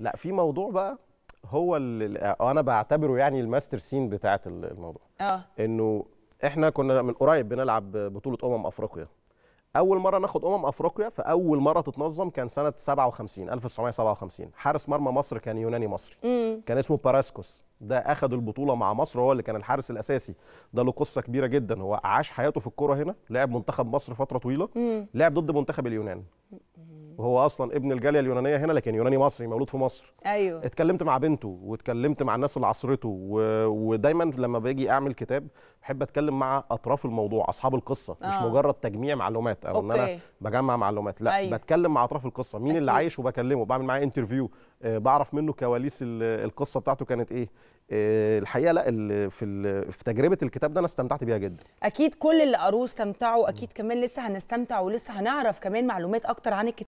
لا في موضوع بقى هو اللي انا بعتبره يعني الماستر سين بتاعه الموضوع اه انه احنا كنا من قريب بنلعب بطوله امم افريقيا اول مره ناخد امم افريقيا فاول مره تتنظم كان سنه 57 1957 حارس مرمى مصر كان يوناني مصري مم. كان اسمه باراسكوس ده اخذ البطوله مع مصر هو اللي كان الحارس الاساسي ده له قصه كبيره جدا هو عاش حياته في الكوره هنا لعب منتخب مصر فتره طويله مم. لعب ضد منتخب اليونان وهو اصلا ابن الجاليه اليونانيه هنا لكن يوناني مصري مولود في مصر ايوه اتكلمت مع بنته واتكلمت مع الناس اللي عصرته و... ودايما لما باجي اعمل كتاب بحب اتكلم مع اطراف الموضوع اصحاب القصه آه. مش مجرد تجميع معلومات او أوكي. ان انا بجمع معلومات لا أيوه. بتكلم مع اطراف القصه مين أكيد. اللي عايش وبكلمه بعمل معاه انترفيو آه بعرف منه كواليس القصه بتاعته كانت ايه آه الحقيقه لا في في تجربه الكتاب ده انا استمتعت بيها جدا اكيد كل اللي قروه استمتعوا اكيد كمان لسه هنستمتع ولسه هنعرف كمان معلومات اكتر عن الكتاب